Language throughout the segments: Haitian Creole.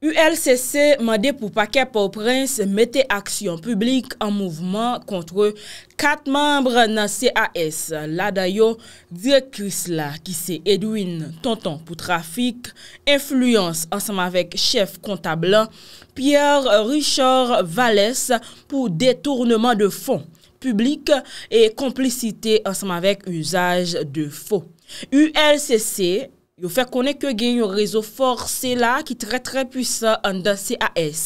ULCC mande pou pakè pa ou prens metè aksyon publik an mouvman kontre kat mèmbre nan C.A.S. La dayo, die kris la ki se Edwin Tonton pou trafik, influence ansem avèk chef kontablan Pierre Richard Vallès pou detournement de fonds publik e komplicite ansem avèk usaj de fonds. Yo fè konè kè gen yon rezo forse la ki trè trè pwisa an da CAS.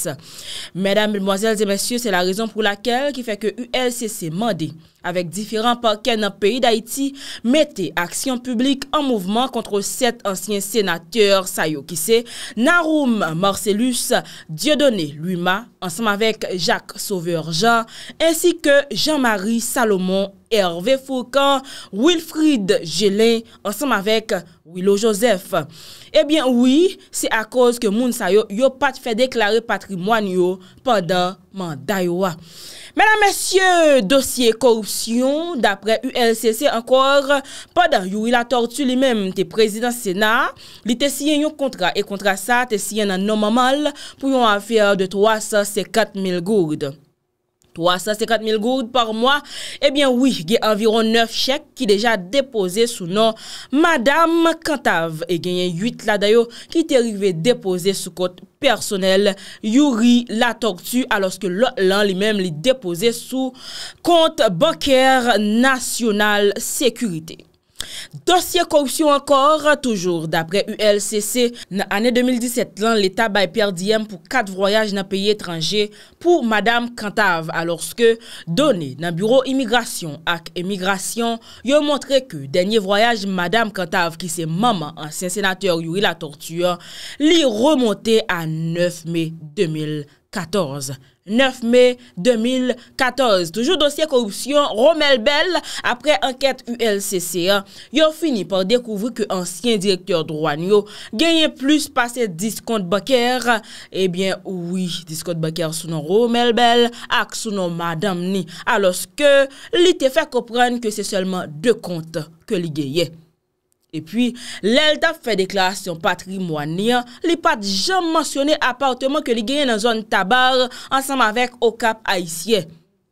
Mèdam, mèlmoazèl, zè mèsyè, sè la rezon pou lakèl ki fè kè ULCC mandè. Avèk difèran pòkè nan peyi d'Haïti, mètè aksyon publik an mouvman kontre set ansyen senatèr Sayo. Ki sè, Naroum Marcelus, Diodoné Luyma, ansèm avèk Jacques Sauveur-Jean, ensi kè Jean-Marie Salomon-Henri. Hervé Foucan, Wilfrid Gélin, ansanm avèk Willow Joseph. Ebyen wè, se akòz ke moun sa yo yo pat fè deklare patrimwanyo padan mandaywa. Mè nan mèsyè, dosye korupsyon, dapre UNCC ankor, padan yow il atortu li mèm te prezidans Senat, li te siyen yon kontra e kontra sa te siyen nan nomamal pou yon afèr de 354 mil gourd. 350.000 goud par mwa, ebyen wik gen environ 9 chek ki deja depose sou nan Madame Cantave. E genyen 8 la dayo ki te rive depose sou kont personel Yuri Latoktu aloske lò lan li menm li depose sou kont banker nasyonal sekurite. Dosye korpsyon ankor, toujou dapre ULCC, nan ane 2017 lan l'Etat baye perdiyem pou kat vroyaj nan peyi etranje pou Madame Cantave. Alorske, doni nan Bureau Immigration ak Emigration yo montre ke denye vroyaj Madame Cantave ki se maman ansen senateur yoi la tortur li remonte a 9 mei 2014. 9 mei 2014, toujou dosye korupsyon Romel Bel apre anket ULCCA, yon fini par dekouvri ke ansyen direktor Drouanyo genye plus pase diskont baker. Ebyen eh oui, diskont baker sou nan Romel Bel ak sou nan Madame Ni alos ke li te fe kopren ke se selman de kont ke li genye. E pi, lèl tap fè deklarasyon patrimonyan, li pat jèm mansyonè apartement ke li genye nan zon tabar ansam avèk o kap a isye.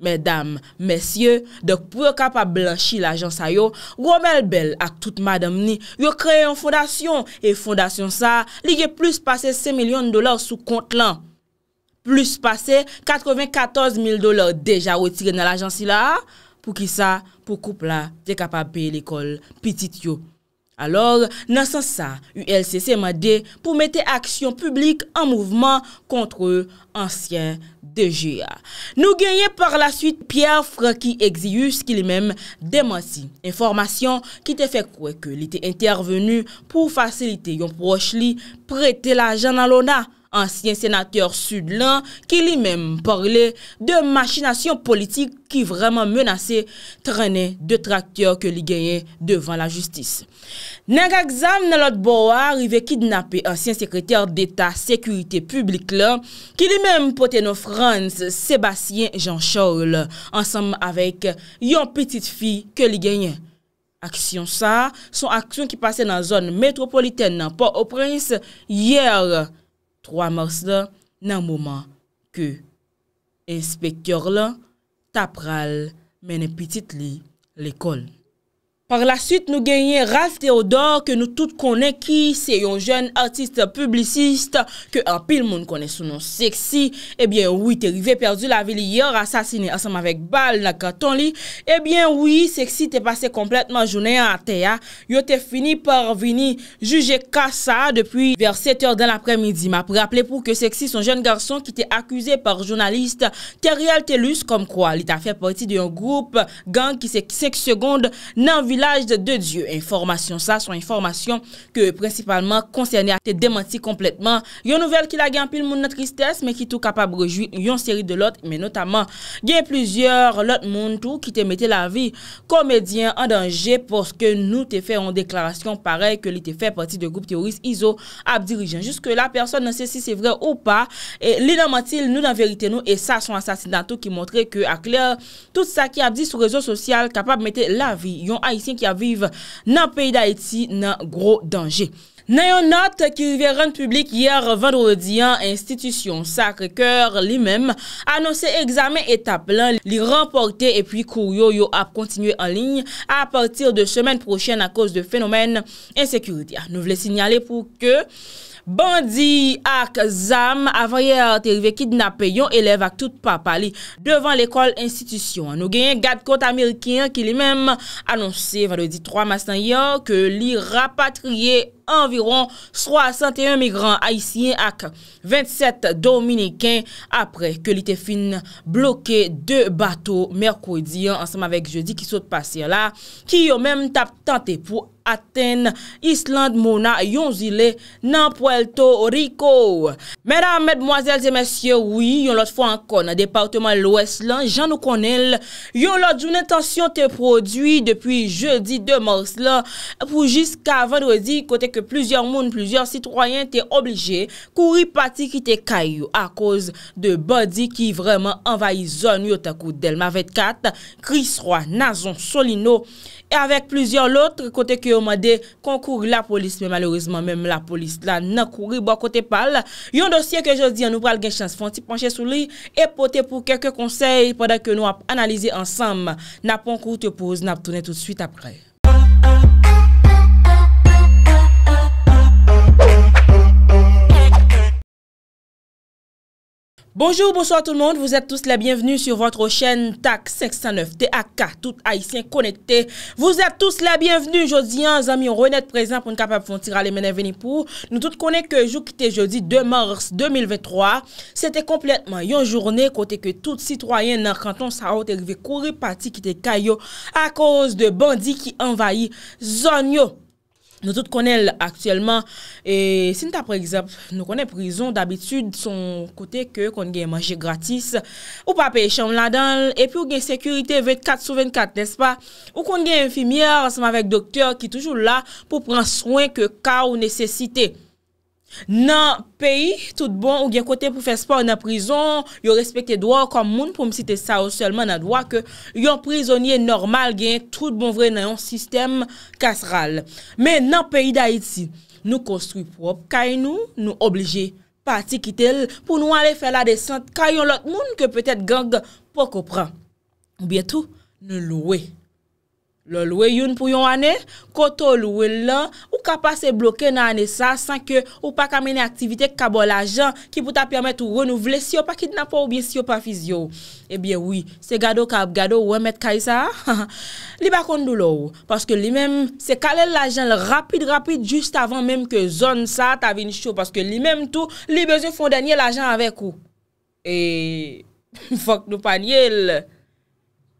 Mèdam, mèsyè, dèk pou yo kap a blanchi l'ajans a yo, gòmèl bel ak tout madam ni, yo kreye yon fondasyon. E fondasyon sa, li genye plus pase 5 milyon dolar sou kont lan. Plus pase 94 mil dolar deja otirè nan l'ajansi la, pou ki sa, pou koup la, te kap ap paye l'ekol, pi tit yo. Alor, nasan sa, ULCC madè pou mette aksyon publik an mouvman kontre ansyen DGA. Nou genye par la suite Pierre-Francky Exius ki li menm demansi. Informasyon ki te fe kwe ke li te intervenu pou fasilite yon proche li prete la janalona. ansyen senatèr sud lan, ki li mèm parle de machinasyon politik ki vreman menase trene de traktèr ke li genye devan la justis. Nengak zam nan lot Boa, rive kidnapè ansyen sekretèr d'Etat, sekurite publik lan, ki li mèm pote no France, Sébastien Jean-Charles, ansenm avèk yon petit fi ke li genye. Aksyon sa, son aksyon ki pase nan zon metropolitè nan port au Prince, yèr, Troa mors la nan mouman ke. Inspektyor la tap ral men epitit li lekol. Par la suite nou genye Ralph Theodore ke nou tout konen ki se yon jen artiste publiciste ke apil moun konen sou nou Sexy ebyen eh ouy te rive perdu la vili yor asasini asam avek bal na katon li ebyen eh ouy Sexy te pase kompletman jounen a te ya yo te fini par vini juje kasa depuy ver 7 or dan apremidi ma preaple pou ke Sexy son jen garson ki te akuse par jounaliste Teriel Telus kom kwa li ta fe parti de yon group gang ki se seks segonde nan vil lage de de dieu. Informasyon sa, son informasyon ke principalman konsernye a te demanti kompletman. Yon nouvel ki la gen pil moun nan tristesse, men ki tou kapab rejwi yon seri de lot, men notaman gen plizyeur lot moun tou ki te mette la vi komedyen an denje poske nou te fe yon deklarasyon parel ke li te fe pati de goup teoris Iso ap dirijen. Juske la, person nan se si se vre ou pa, li nan matil nou nan verite nou e sa son asasinato ki montre ke akler tout sa ki ap di sou rezo sosyal kapab mette la vi yon a yisi ki aviv nan peyi d'Haïti nan gro danje. Nan yon note ki revèren publik yèr vendredi an, institisyon sakre kèr li mèm anonsè examen eta plan li remportè epi kou yo yo ap kontinuè an lign apatir de semen prochen a kos de fenomen ensekurdia. Ah, nou vle sinyalè pou kè Bandi ak zam avoyer terve ki dnape yon elev ak tout papa li devan l'ekol institisyon. Nou gen yon gadkot Ameriken ki li menm anonsi vade di 3 masan yon ke li rapatriye Environ 61 migrant haisyen ak 27 dominikèn apre ke li te fin bloke 2 bato merkwedi ansem avek jeudi ki sot pasyen la ki yo men tap tante pou aten Island Mona yon zile nan Puerto Rico. Mèdame, mèdmoazèles et mèsyè, oui, yon lot fwa an kon a departement l'Ouest lan, jan nou kon el, yon lot djounètansyon te prodwi depi jeudi 2 mars lan, pou jiska vèndredi, kote ke plouzyèr moun, plouzyèr sitroyen te oblijè, kouri pati ki te kayou a koz de body ki vreman envayi zon yotakou Delma 24, Chris Roy, Nazon, Solino... E avek plizyon lotre kote ke yo mwade konkou la polis. Men malorizman menm la polis la nan kouri bo kote pal. Yon dosye ke jodi an nou pral gen chans fon ti panche sou li. E pote pou keke konsey pwede ke nou ap analize ansam. Na ponkou te pouz nan ap tounen toutsuit apre. Bonjour, bonsoir tout le monde, vous êtes tous la bienvenue sur votre chaîne TAK 509 DAK, tout haïtien connecté. Vous êtes tous la bienvenue, je vous dis à un ami, on re-en est présent pour nous capables de vous dire à les mener venir pour. Nous tout connait que je vous quitte jeudi 2 mars 2023. C'était complètement yon journée, côté que tout citoyen dans le canton sa haute est arrivé courir parti quitter Kayo à cause de bandits qui envahit Zonyo. Nou tout konel aktiyelman, sin ta pregzap, nou konen prizon d'abitud son kote ke kon gen manje gratis, ou papeye chanm ladan, epi ou gen sekurite 24 sou 24, nespa? Ou kon gen infimiye, raseman vek doktor ki toujou la pou pran swen ke ka ou nesesite. Nan peyi tout bon ou gen kote pou fe sport nan prizon, yo respekte doa kom moun pou msite sa ou selman nan doa ke yon prizonye normal gen tout bon vre nan yon sistem kastral. Men nan peyi da iti, nou konstruy prop, kay nou nou oblije pati kitel pou nou ale fe la descent kay yon lot moun ke petet gang pou kopran. Ou bietou nou loue. Lo lwe youn pou yon ane, koto lwe lan, ou ka pa se bloke nan ane sa san ke ou pa kamene aktivite kabo l ajan ki pou ta pya met ou renouvle si ou pa kit na pou oubi si ou pa fiz yo. Ebyen wii, se gado kab gado ou emet kay sa, li bakon dou lou. Paske li menm se kale l ajan rapide rapide just avan menm ke zon sa tavi nisho. Paske li menm tou, li beze fonde nye l ajan avek ou. E, fok nou pa nye lè.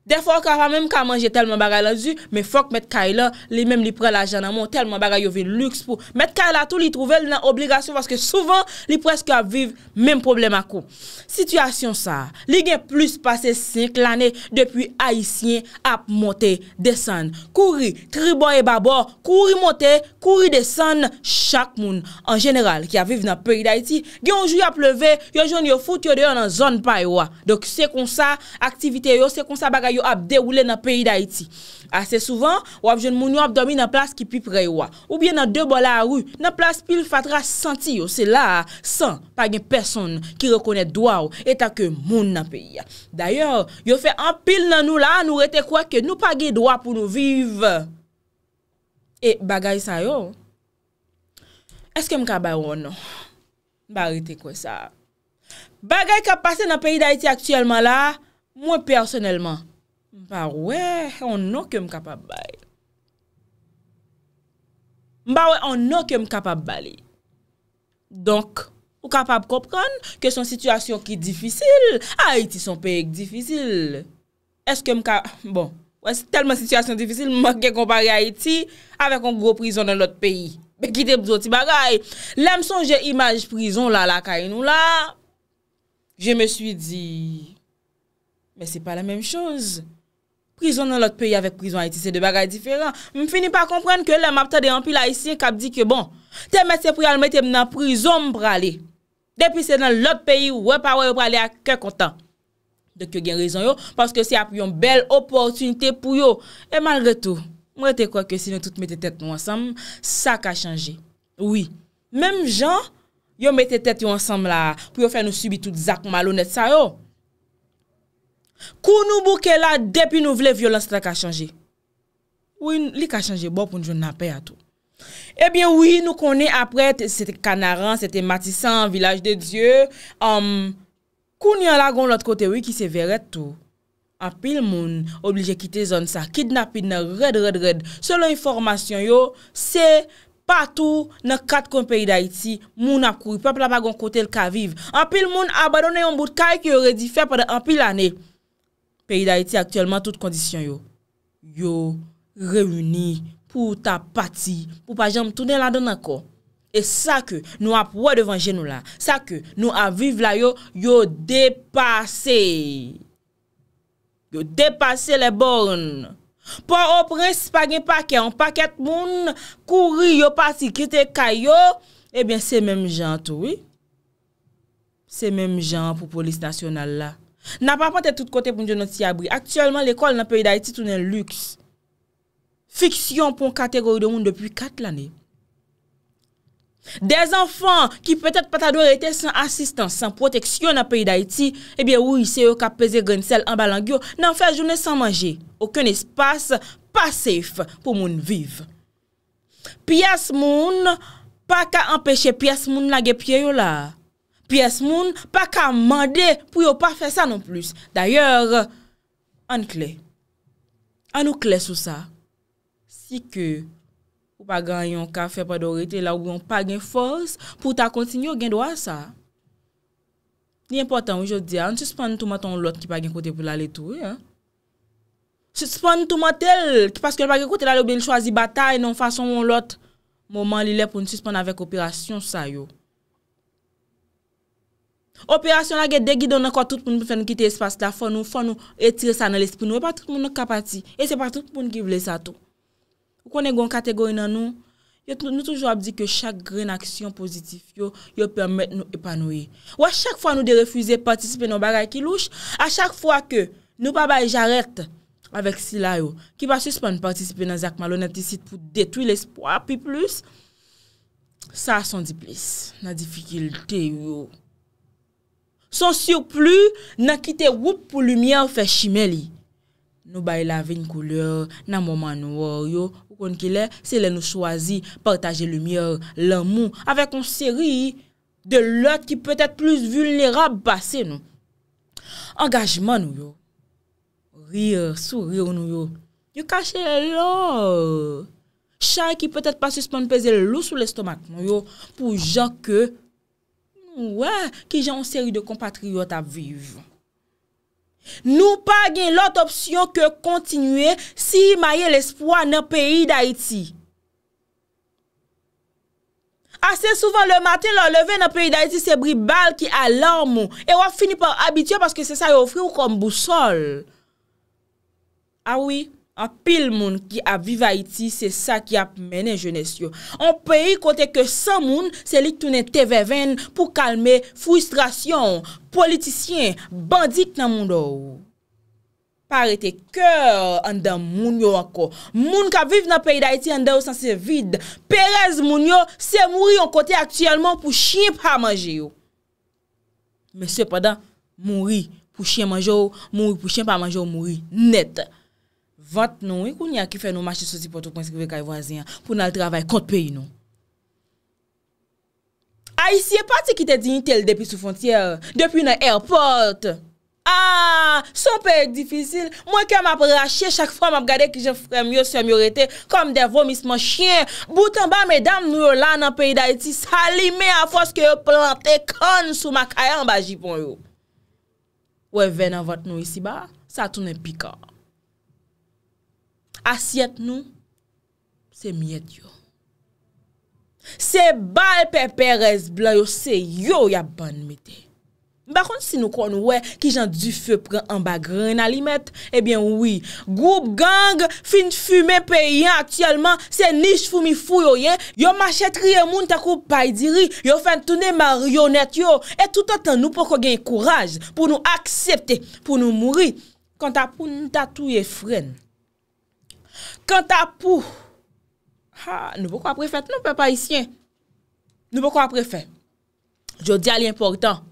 Defon ka pa menm ka manje telman bagay la zu, men fok met kay la, li menm li pre la jana man, telman bagay yo ve lüks pou. Met kay la tou li truvel nan obligasyon, foske souvan li preske ap viv menm problem akou. Sityasyon sa, li gen plus pase 5 lane, depuy Haitien ap monte, desan. Kouri, tribon e babor, kouri monte, Kouri de san chak moun en jeneral ki aviv nan peyi da iti. Gyonjou ya pleve, yon joun yo foute yo deyon nan zon paye wa. Dok se kon sa aktivite yo, se kon sa baga yo ap deroule nan peyi da iti. Ase souvan, wap joun moun yo ap domi nan plas ki pi preye wa. Ou bien nan debola a ru, nan plas pil fatra santi yo. Se la san, pa gen person ki rekone dwa ou, eta ke moun nan peyi ya. D'ayor, yo fe an pil nan nou la, nou rete kwa ke nou pa gen dwa pou nou vive. E bagay sa yo, eske m ka bay wono? Barite kwe sa? Bagay ka pase nan peyi da iti aktiyelman la, mwen personelman. Mba we, on nou ke m kapab bay. Mba we, on nou ke m kapab bale. Donk, ou kapab kopran ke son situasyon ki difisil, a iti son peyek difisil. Eske m ka, bon. Ouè, se telman situasyon difisil, mwen ke kompare Haiti avèk an gro prizon nan lot peyi. Bekite bzoti bagay, lèm son jè imaj prizon lalakay nou la, jè me sou di, mwen se pa la mèm chouz. Prizon nan lot peyi avèk prizon Haiti, se de bagay diferan. Mwen fini pa komprenn ke lèm apte de yon pi la isye kap di ke bon, te mè se pri alme te mnen prizon mprale. Depi se nan lot peyi, wè pa wè yon prale akè kontan. dek yo gen rezon yo, paske se ap yon bel opotunite pou yo, e malre tou, mwete kwa ke si nou tout mette tet nou ansam, sa ka chanje, oui, mem jan, yo mette tet nou ansam la, pou yo fè nou subi tout zakou malounet sa yo, kou nou bouke la, depi nou vle violans, sa ka chanje, oui, li ka chanje, bo pou nou joun apè a tou, ebyen, eh oui, nou konen apre, se te kanaran, se te matisan, vilaj de dieu, amm, Koun yon lagon lot kote wè ki se verè tou. Apil moun oblije kite zon sa, kidnapid nan red, red, red. Se lè informasyon yo, se patou nan kat kon peyi da iti, moun ap kou. Pepl ap lagon kote lkaviv. Apil moun abadone yon bout kaj ki yon redi fè pade apil anè. Peyi da iti aktuelman tout kondisyon yo. Yo reuni pou ta pati pou pa jèm tounen ladon akò. E sa ke nou ap wè devan jen nou la, sa ke nou aviv la yo, yo depase. Yo depase eh le born. Pon oprens pa gen pakè, an pakèt moun, kouri yo pasi kite kayo, ebyen se mèm jantou. Se mèm jant pou polis nasyonal la. Na pa pante tout kote pou mdjou nou si abri. Aktuellement l'ekol nan peyi da iti tou nen lüks. Fiksyon pou kategori de moun depi kat l'anè. Des enfan ki petet pata do rete san asistan, san proteksyon na peyi da iti, ebyen ou yise yo ka peze grensel an balan gyo nan fè jounen san manje. Okyon espase pa seif pou moun vive. Piyas moun pa ka empèche piyas moun nage pye yo la. Piyas moun pa ka mande pou yo pa fè sa non plus. D'ayor, an kle. An ou kle sou sa? Si ke... Ou pa gan yon kafe, pa dorite, la ou yon pa gen fos pou ta kontin non, yo gen doa sa. Ni important ou jodi, an tispan nou tou maton ou lot ki pa gen kote pou la letou. Tispan nou tou matel ki paske yon pa gen kote la ou beli chwazi batay, non fason ou lot. Moman li le pou nou tispan avek operasyon sa yo. Operasyon la gen degi donan kot tout pou nou fen kite espas la, fon nou, fon nou, etire sa nan l'espin nou, e pa tout pou nou kapati, e se pa tout pou nou kivle sa tou. Ou konen gwen kategori nan nou, yo nou toujou ap di ke chak gren aksyon pozitif yo, yo permèt nou epanouye. Ou a chak fwa nou de refuze patisipe nan bagay ki louche, a chak fwa ke nou pa baye jaret avèk sila yo, ki pa suspèn patisipe nan zak maloneticite pou detwi l'espoi, pi plus, sa son di plis nan difikilte yo. Son si ou pli nan kite woup pou lumiè ou fè shimè li. Nou bay la vin kouleur, nan mouman nou or yo, ou kon ki le, se le nou chwazi, partaje lumièr, lè mou, avèk on seri, de lòt ki pètè plus vuln lè rab basè nou. Angajman nou yo, rir, sourir nou yo, yo kache lò, chay ki pètè pas suspèn pèze lè lò sou l'estomak nou yo, pou jan ke, nou wè, ki jan on seri de kompatriot aviv yo. Nou pa gen lot opsyon ke kontinue si maye l'espoan nan peyi da iti. Ase souvan le maten lor leve nan peyi da iti se bri bal ki alarmon. E wap fini pa abitye paske se sa yo fri ou kom bousol. Awi. Ah Apil moun ki ap viva iti, se sa ki ap mene jones yo. An peyi kote ke san moun, se li tounen TV20 pou kalme frustrasyon, politisyen, bandik nan moun do ou. Parite ke an dan moun yo anko. Moun ka viv nan peyi da iti an do ou san se vid. Perez moun yo se mouri an kote aktiyalman pou chien pa manje yo. Men se padan, mouri pou chien manje ou, mouri pou chien pa manje ou, mouri nette. Vat nou, e kou ni a ki fè nou machi sosi pou tou konskrive kay vwaziyan pou nan l travay kont peyi nou. A, isi e pati ki te di nitel depi sou fontyer, depi nan airport. A, ah, son peyek difisil, mwen ke m ap rachye, chak fwa m ap gade ki je fwè myo semyorete, kom de vomis mwen chyen, boutan ba medam nou yo lan nan peyi da iti salime a fos ke yo plante kon sou mak ayan ba jipon yo. Ou e ven nan vat nou isi ba, sa tou ne pika. Asyet nou, se miet yo. Se bal pe perez blan yo, se yo ya ban mite. Bakon si nou kon wè ki jan du fè pren an bagren alimet, ebyen wè, goup gang, fin fume pe yon aktiyalman, se nish fumi fuyo yon, yo machetriye moun ta koup pay diri, yo fen tounen marionet yo, e touta tan nou poko gen kouraj, pou nou aksepte, pou nou mouri. Kanta pou nou tatouye fren, Kanta pou, nou pou kwa prefet, nou pou pa isyen. Nou pou kwa prefet, jou di alè important.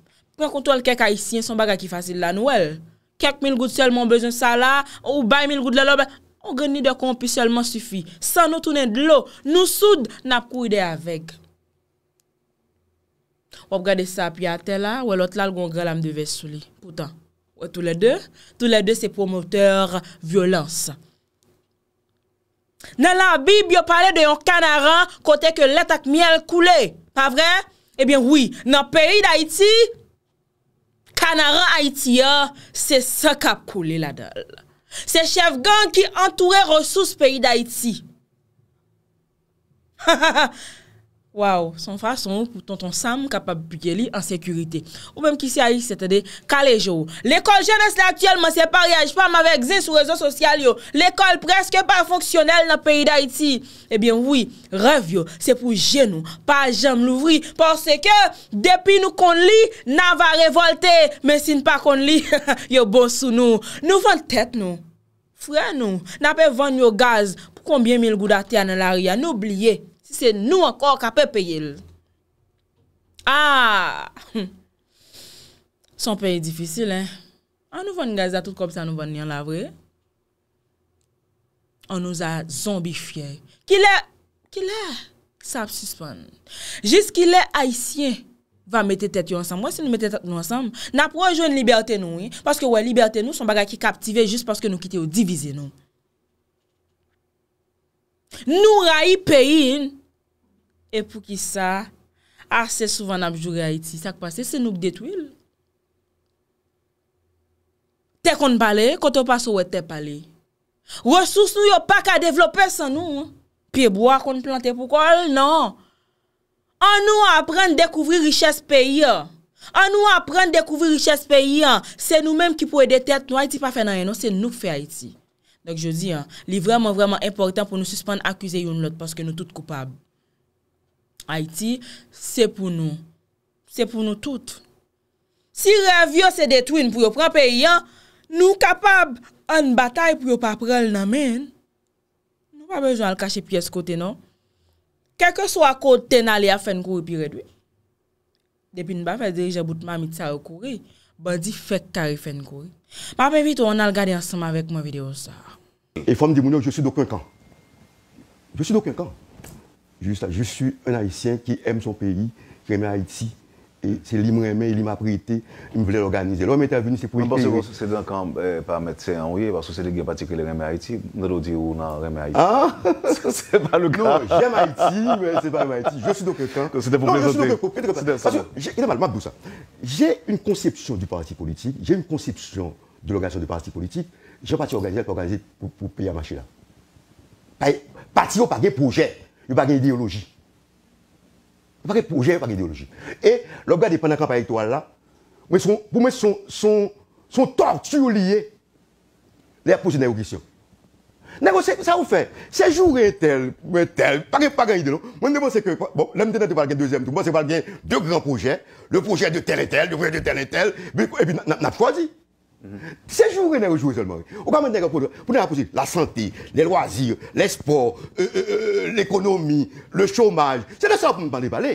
Kwa kontol kek a isyen, son baga ki fasil la nou el. Kek mil gout selman bejoun sala, ou bay mil gout lèlò, ou geni de kompi selman sufi. San nou tounen dlo, nou soud, nap kou ide avek. Ou gade sa piate la, ou elot la l gongre la mdeve souli. Poutan, ou tout le de, tout le de se promoteur violansan. Nan la bib yo pale de yon kanaran kote ke letak miel koule, pa vre? Ebyen eh wii, nan peyi d'Haiti, kanaran Haitia, se se kap koule la dol. Se chef gang ki antoure resous peyi d'Haiti. Ha ha ha! Waw, son fason ou pou tonton Sam kapabike li an sekurite. Ou mem ki si a yi, se te de, kalej ou. L'ekol jenese la aktyelman se pa reaj pa ma vekze sou rezon sosyal yo. L'ekol preske pa fonksyonel na peyi da iti. Ebyen eh oui, rev yo, se pou jenou, pa jem louvri. Porsè ke, depi nou kon li, nan va revolte. Men sin pa kon li, yo boso nou. Nou ven tet nou. Fren nou. Nan pe ven yo gaz pou konbyen mil gouda tia nan la ria. Nou blye. Se se nou ankor kapè peye lè. Ah! Son peye diffisil, eh. An nou van nga za tout kom sa nou van nyan la vre. An nou za zombi fye. Ki lè, ki lè, sap sispon. Jis ki lè aisyen va mette tèt yo ansam. Wè se nou mette tèt yo ansam? Na pou an jwen libertè nou, eh. Paske wè, libertè nou son baga ki kaptive jis paske nou kite yo divize nou. Nou rayi peye yin, E pou ki sa, ase souvan apjoure Haiti. Sa kwa se, se nouk detwil. Te kon balè, koto pa sou wet te balè. Ressous nou yo pa ka devlopè san nou. Pi e bo akon plantè pou kol, nan. An nou apren dekouvri richèz peyi. An nou apren dekouvri richèz peyi. Se nou menm ki pou edetet nou Haiti pa fè nan yon. Se nouk fè Haiti. Dok je di, li vreman vreman importan pou nou suspande akwize yon lot paske nou tout koupab. Aiti, se pou nou. Se pou nou tout. Si revyo se detwin pou yo pranpe yan, nou kapab an batay pou yo pranpe nan men. Nou pa bejwa an kache piyes kote non. Kèkè sou akote nan li a fen kouri pi redwe. Depi nou pa fe dirije bout mamit sa yo kouri, ba di fek tari fen kouri. Pa pe vitou an al gade ansama vek mwen videyo sa. E fom di moun yo, je sou d'okun kan. Je sou d'okun kan. Je suis un haïtien qui aime son pays, qui aime Haïti. Et c'est lui qui m'aime, lui qui m'a priété, il me voulait l'organiser. Lui, il m'était venu, c'est pour y payer. An, c'est bon, c'est donc quand par mette, c'est un oui, parce que c'est lui qui aime Haïti, ne l'a dit ou nan, aime Haïti. An, ah! c'est pas le non, cas. Non, j'aime Haïti, mais c'est pas Haïti. Je suis donc quelqu'un... Non, je suis donc quelqu'un... J'ai une conception du parti politique, j'ai une conception de l'organisation du parti politique, j'ai un parti organisé, j'ai un parti organisé pour payer ma yo pa gen ideoloji. Yo pa gen proje, yo pa gen ideoloji. E, lor gade panakran pa e to al la, pou mè son tortur liye, lè aposè nan yo kisyon. Nan yo, sa ou fè? Se joure tel, mè tel, pa gen ideoloji. Mè mè monsè ke, bon, lè mè mè monsè val gen de gran proje, le bon, proje de tel et tel, le proje de tel et tel, e bi nan ap chwazi. Sejoure nè rejouè zèlmè wè Ou kamè nè rejouè zèlmè wè La sante, lè loazir, lè sport Lè ekonomi, lè chomaj Sè nè sè la pou mpande balè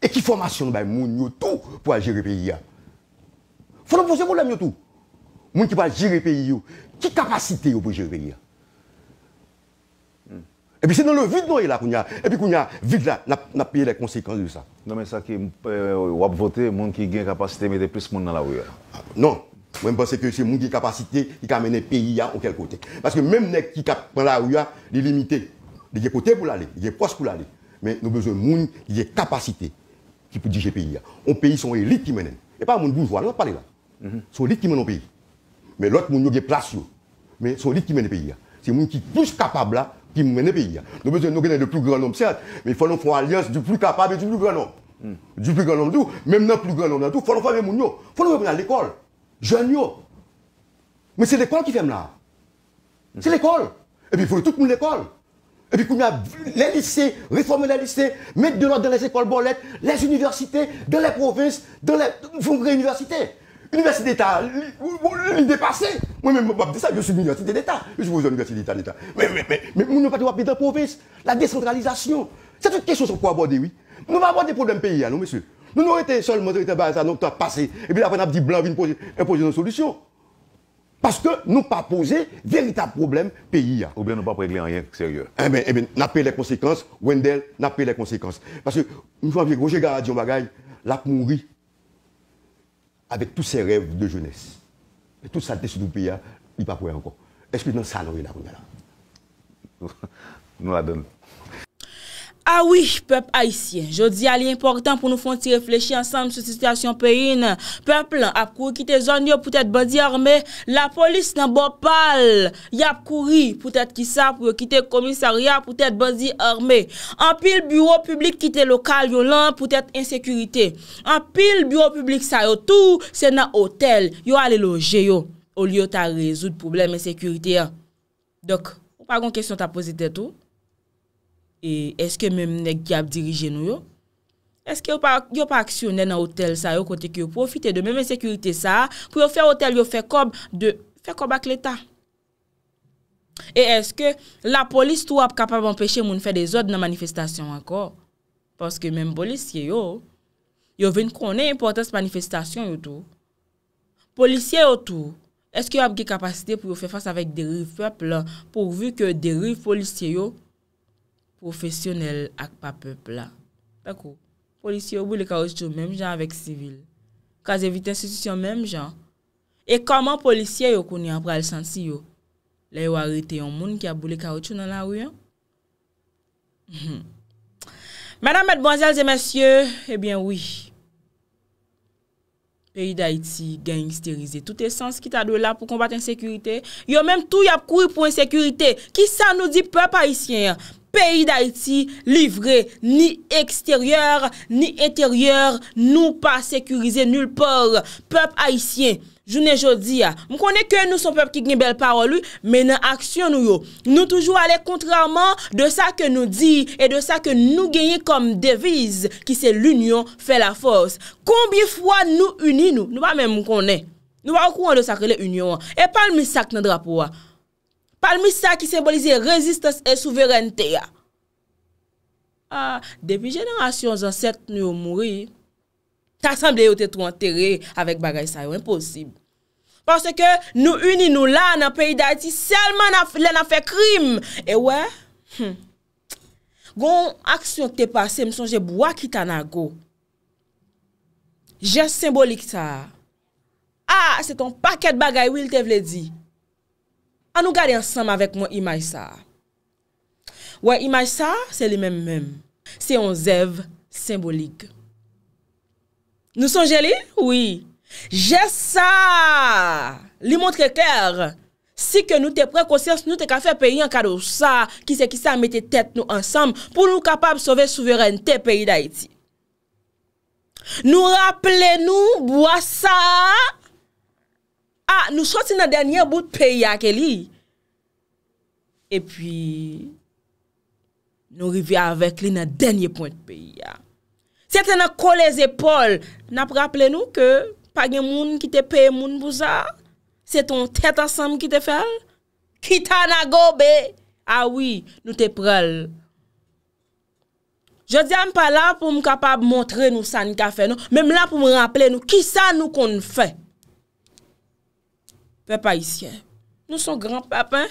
E ki fòmasyon bè moun nyo tou Pwa jiri peyi ya Fòlòm fòsè goulèm nyo tou Moun ki pa jiri peyi yo Ki kapasite yo pou jiri peyi ya E pi sè nan lè vide nou yè la E pi koun ya vide la Na piye lè konsekansi yo sa Nan men sa ki wap vote Moun ki gen kapasite mè de plus moun nan la wè Non Mwen pense ke se moun ki kapasite ki ka mene peyi ya okel kote. Paske mwen mnen ki kapan la ouya, li limite. Li ge kote pou la li, li ge pos pou la li. Men nou bezon moun ki ge kapasite ki pou dije peyi ya. On peyi son elit ki menen. E pa moun boujwa, lout pale la. Son elit ki menen peyi. Men lout moun yo ge plasyon. Men son elit ki menen peyi ya. Se moun ki plus kapab la ki menen peyi ya. Nou bezon nou genen de plus gran nom cert. Men fwennon fwennon alians du plus kapab e du plus gran nom. Du plus gran nom doun, mwen mnen plus gran nom doun. Fwennon f jeunes mais c'est l'école qui ferme là c'est l'école et puis il faut tout le monde l'école et puis qu'on a les lycées réformer les lycées mettre de l'ordre dans les écoles bolettes les universités dans les provinces dans les universités Université d'État, Il dépassée. Moi-même, bah, je suis une université d'État. Je suis une université d'État, d'État. Mais, mais, mais, mais, nous n'avons pas de dans la province. La décentralisation. C'est toute question sur quoi aborder, oui. Nous va aborder des problèmes pays, hein, non monsieur. Nous n'aurions été seulement été ça, nous notre passé. Et puis après, on a dit blanc, poser, poser une solution. Parce que nous pas posé véritable problème pays. Hein. Ou bien nous pas régler rien sérieux. Eh bien, eh bien, n'a pas les conséquences. Wendell n'a pas les conséquences. Parce que, une fois que Roger Garadion Bagaille, l'a mouru avec tous ses rêves de jeunesse. Et tout hein, ça tête sur le pays, il pas pour encore. Est-ce que dans ça, là, là Nous la Awi, pep aisyen, jodi a li important pou nou fonti reflechi ansanm sou situasyon peyin. Pepl ap kuri kite zon yo pou tete badi arme, la polis nan bopal. Yap kuri pou tete ki sa pou yo kite komisarya pou tete badi arme. Anpil bureau publik kite lokal yon lan pou tete insekurite. Anpil bureau publik sa yo tou, se nan otel. Yo ale loje yo, ou li yo ta rezout poublem insekurite ya. Dok, ou pa gon kesyon ta pozite tou? E eske mèm nèk ki ap dirije nou yo? Eske yo pa aksyonè nan hotel sa yo kote ki yo profite de mèm ensekurite sa? Pou yo fè hotel yo fè kob ak l'Etat. E eske la polis tou ap kapab anpeche moun fè desod nan manifestasyon akor? Paske mèm polisye yo, yo ven konè importans manifestasyon yo tou. Polisye yo tou, eske yo ap ge kapasite pou yo fè fass avèk derif peple pou vi ke derif polisye yo? Profesyonel ak pa pepla. Pekou, polisyè yo boule kaoutou menm jan avèk sivil. Kaz evite institisyon menm jan. E koman polisyè yo koni apra el sansi yo? La yo arite yon moun ki a boule kaoutou nan la ou yon? Hmm. Madame et bonzels et messieurs, ebyen eh ouy. Peri d'Haïti, gen yon isterize, tout e sens ki ta dou la pou kombat en sekurite, yo menm tou yap kouy pou en sekurite. Ki sa nou di pe pa isyen yon? Peyi d'Haïti, livre, ni eksteryor, ni eteryor, nou pa sekurize nul por. Peop haïtien, jounen jodi ya. Mwen konen ke nou son peop ki gni bel parolou, men nan aksyon nou yo. Nou toujou ale kontraman de sa ke nou di, e de sa ke nou genye kom devize ki se l'union fe la fos. Kombi fwa nou uni nou? Nou pa men mwen konen. Nou pa wakou an de sakre le union. E pal mi sak nan drapo wak. Palmi sa ki sembolize rezistans e souverente ya. A, depi jenerasyon zan set nou mouri, ta sanble yo te tron teri avek bagay sa yo imposib. Pase ke nou uni nou la nan peyi da iti selman le nan fe krim. E we, hmm, gon aksyon te pase msonje bwa ki ta nan go. Je sembolik sa. A, se ton paket bagay wil te vle di. A nou gade ansam avèk mwen imaj sa. Ouè, imaj sa, se li mèm mèm. Se yon zev symbolik. Nou son jeli? Oui. Je sa! Li montre kèr. Si ke nou te prekosyans, nou te ka fe peyi an kadou sa. Ki se ki sa mette tèt nou ansam. Pou nou kapab sove souveren te peyi da iti. Nou rappele nou, bwa sa! a ah, nou sosi nan denye bout peyi a ke li e pi nou rivi avek li nan denye point peyi a se te nan kole zepol nan pou rappele nou ke pa gen moun ki te pey moun pou sa se ton tet asan moun ki te fel ki ta nan gobe a oui nou te prel je di an pa la pou m kapab montre nou san ka fe nou menm la pou m rappele nou ki sa nou kon fè Ve pa isye, nou son gran papa,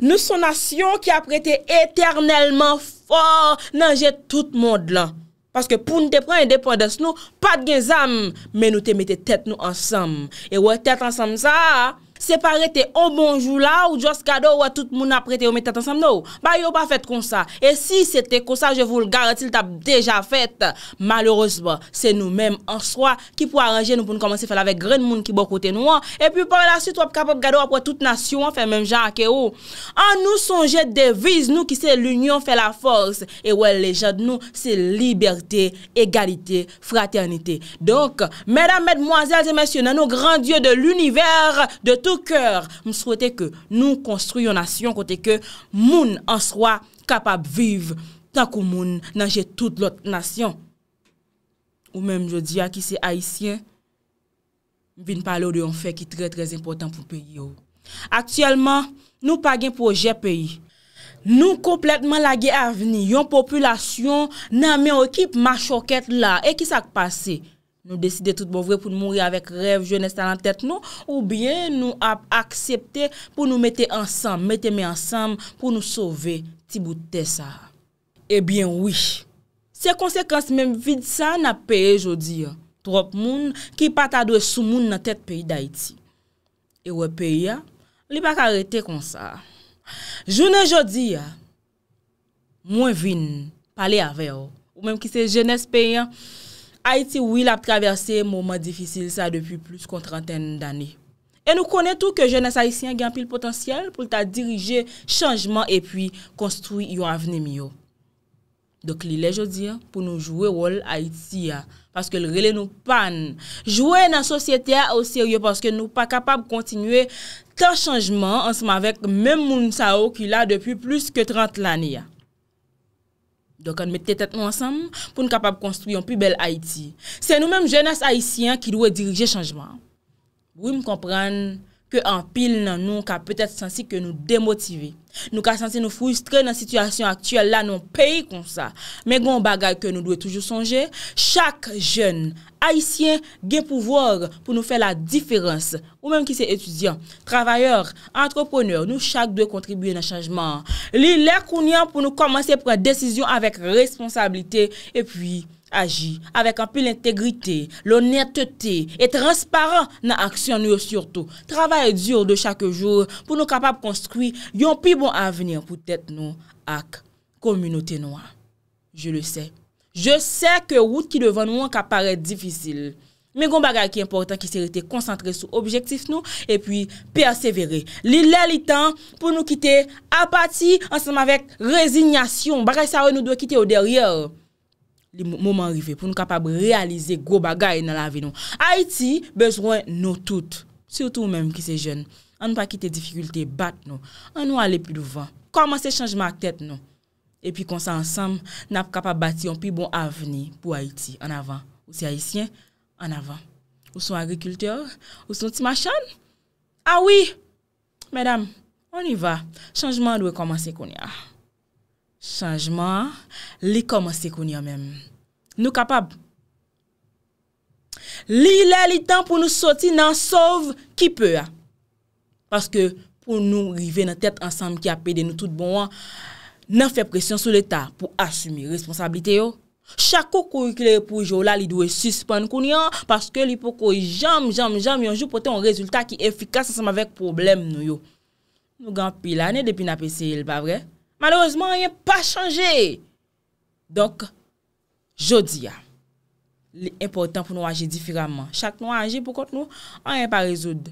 nou son nasyon ki apre te eternelman for nanje tout moun de lan. Paske pou nou te pren yon depon de snou, pat gen zam, men nou te mette tet nou ansam. E wè tet ansam sa, a. separete o bonjou la ou jos kado ou a tout moun aprete ou metate ansam nou. Ba yo pa fet kon sa. E si se te kon sa, je vou l garatil tap deja fet. Maloros ba, se nou mem ansoa ki pou aranje nou pou nou komanse fel avek gren moun ki bo kote nou an. E pi pou par la sut wap kapop kado wap wap wap tout nasyon, fe menm jan ake ou. An nou sonje devise nou ki se l'union fe la force. E wel, le jad nou se liberte, egalite, fraternite. Donk, medam, medmoazel, temesyon, nan nou grandye de l'univers, de tout M souwete ke nou konstruyon nasyon kote ke moun an swa kapab viv tan kou moun nanje tout lot nasyon. Ou menm jodi a ki se haisyen, vin palo de yon fe ki tre trez impotant pou peyi yo. Oh. Aktiyalman nou pagin pou oje peyi. Nou kompletman la ge avni, yon populasyon nanme o ekip ma choket la e ki sak pase? Nou deside tout bon vre pou nou mouri avèk rev, jènes ta lan tèt nou, ou bien nou ap aksepte pou nou mette ansam, mette me ansam pou nou sove tibou tè sa. Ebyen eh wè, se konsekans mèm vide sa na peye jodi, trop moun ki pata dwe sou moun nan tèt peyi d'Aiti. E wè peye, li bak arete kon sa. Jounè jodi, mwen vin pale avè yo, ou mèm ki se jènes peyi yo, Haïti ou il ap traverse mouman difisil sa depi plus kon trenten dani. E nou konen tou ke jènes haïtien gen pil potansyel pou lta dirije chanjman e pi konstoui yon avene miyo. Dok li le jodi pou nou jwè wol Haïti ya. Paske l rele nou pan. Jwè nan sosyete ya osyè yo paske nou pa kapab kontinue tan chanjman ansman vek mèm moun sa ou ki la depi plus ke trenten dani ya. Don kan mè tè tèt mò ansèm pou nou kapap konstruyon pi bel Haiti. Se nou mèm jènes Haitien ki louè dirije chanjman. Bou mè komprèn ke an pil nan nou ka pètè sensi ke nou demotive. Nou ka sanse nou frustre nan situasyon aktuel la nou peyi kon sa, men goun bagay ke nou dwe toujou sonje, chak jen, haisyen gen pouvore pou nou fe la diferans, ou men ki se etudyan, travayor, antroponeur, nou chak dwe kontribuye nan chanjman, li lè kounyan pou nou komanse pre decisyon avek responsabilite, epwi... Agi, avek an pi l'integrite, l'onetete, et transparent nan aksyon nou yon surtout. Travay dur de chak jou, pou nou kapap konstruy, yon pi bon avenir pou tèt nou ak komynoté nou an. Je le se. Je se ke wout ki devan nou an kapare difficile. Me goun bagay ki important ki se rete konsantre sou objektif nou, e pi persevere. Li lè li tan pou nou kite apati ansanm avèk rezignasyon. Bagay sa wè nou dwe kite ou deryèr. Li mouman rive pou nou kapab realize gro bagay nan la ve nou. Haiti bezwen nou tout. Soutou mèm ki se jen. An nou pa kite difficulté bat nou. An nou ale pli douvan. Koman se chanjman ak tèt nou. E pi konsa ansam, nap kapab bati yon pi bon avni pou Haiti an avan. Ou se Haitien, an avan. Ou son agrikulteur, ou son ti machan. Awi! Ah Medam, on y va. Chanjman dwe koman se koni a. Sanjman li komanse koun yon menm. Nou kapab. Li lè li tan pou nou soti nan sov ki peu ya. Paske pou nou rive nan tèt ansanm ki apede nou tout bonwa, nan fè presyon sou l'Etat pou asumi responsabilite yo. Chako kou kou kler pou jola li dwe suspan koun yon, paske li pou kou jam jam jam yonjou pote yon rezultat ki efikas ansanm avek problem nou yo. Nou gan pilane depi na PCL, pa vre? Malouzman, yon yon pa chanje. Dok, jodi ya. Li important pou nou aji difiraman. Chak nou aji pou kont nou, an yon pa rezoud.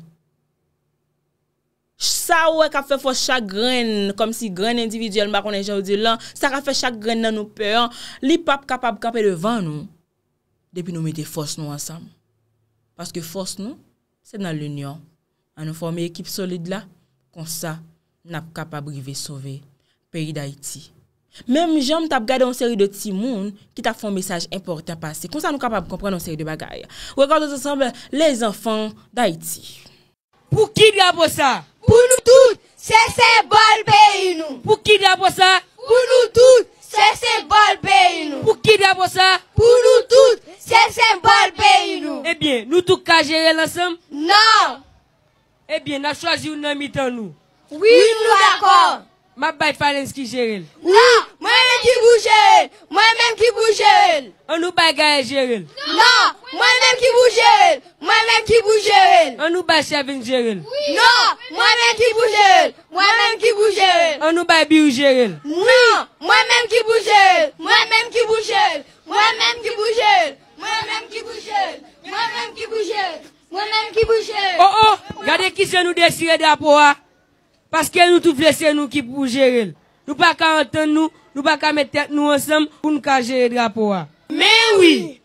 Sa wè kap fè fò chagren, kom si gren individyelman konen jodi lan, sa kap fè chagren nan nou peyon. Li pap kap ap kap e devan nou, debi nou mète fòs nou ansam. Paske fòs nou, se nan l'union. An nou fòm e ekip solide la, kon sa nap kap ap brive sove. Peri Daiti. Mem jom tap gade an seri de ti moun ki ta fon mesaj importan pase. Kon sa nou kapab kompren an seri de bagay. Ou ekalos ansambe, les anfan Daiti. Pou ki di apos sa? Pou nou tout se se bolbe inou. Pou ki di apos sa? Pou nou tout se se bolbe inou. Pou ki di apos sa? Pou nou tout se se bolbe inou. Ebyen, eh nou tout ka jere lansam? Nan! Ebyen, eh na chwaji ou nan mitan nou? Oui, nou d'akon! Ma bwa grande Milwaukee Jerel Raw n kwenwa Gaya Jerel Row nan Sevent Jerel Rah nan Buyeu Jerel Nor menfe jouur gen gen ye Paske nou tou flesen nou ki pou jere l. Nou pa ka anten nou, nou pa ka mette tek nou ansem pou nou ka jere drapo a. Men wii,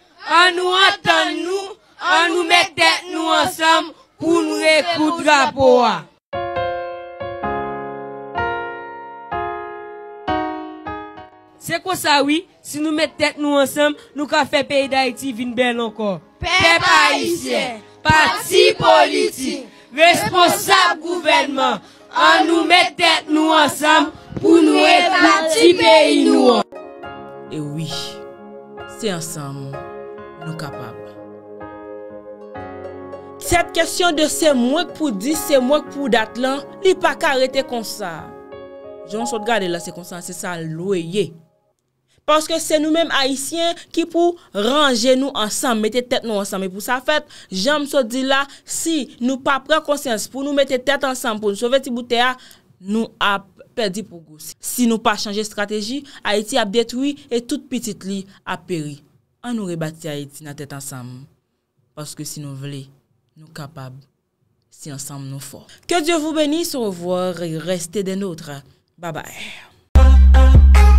an nou anten nou, an nou mette tek nou ansem pou nou rekout drapo a. Se kon sa wii, si nou mette tek nou ansem, nou ka fe pey da iti vin ben lankor. Pey pa iti, pati politi, responsab gouvenman. An nou met et nou ansam pou nou et la ti peyi nou an. Ewi, se ansam nou kapab. Set kesyon de se mwek pou di, se mwek pou dat lan, li pa karete konsan. Joun sot gade la se konsan, se sa louye. Parce que c'est nous-mêmes haïtiens qui pour ranger nous ensemble, mettez tête nous ensemble. Et pour ça fait, j'aime ce dit-là, si nous pas prenons conscience, pour nous mettez tête ensemble, pour nous sauver ce bouté-là, nous a perdu pour goût. Si nous pas changer stratégie, Haïti a détruit et toute petite-lille a péri. On nous rébattit Haïti, na tête ensemble. Parce que si nous voulons, nous sommes capables. Si ensemble, nous sommes forts. Que Dieu vous bénisse, au revoir et restez des nôtres. Bye-bye.